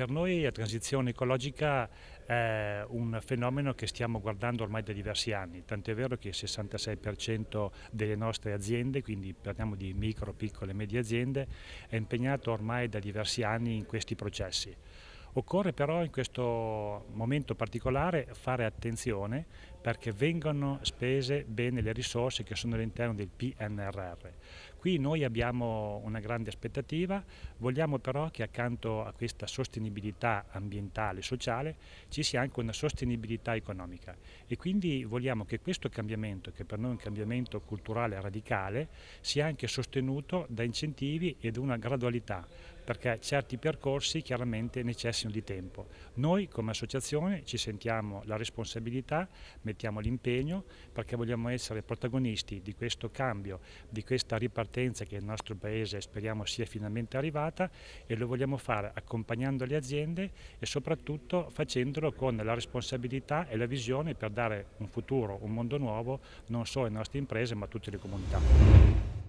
Per noi la transizione ecologica è un fenomeno che stiamo guardando ormai da diversi anni, tant'è vero che il 66% delle nostre aziende, quindi parliamo di micro, piccole e medie aziende, è impegnato ormai da diversi anni in questi processi. Occorre però in questo momento particolare fare attenzione perché vengono spese bene le risorse che sono all'interno del PNRR. Qui noi abbiamo una grande aspettativa, vogliamo però che accanto a questa sostenibilità ambientale e sociale ci sia anche una sostenibilità economica e quindi vogliamo che questo cambiamento, che per noi è un cambiamento culturale radicale, sia anche sostenuto da incentivi e da una gradualità perché certi percorsi chiaramente necessitano di tempo. Noi come associazione ci sentiamo la responsabilità, mettiamo l'impegno perché vogliamo essere protagonisti di questo cambio, di questa ripartenza che il nostro Paese speriamo sia finalmente arrivata e lo vogliamo fare accompagnando le aziende e soprattutto facendolo con la responsabilità e la visione per dare un futuro, un mondo nuovo non solo alle nostre imprese ma a tutte le comunità.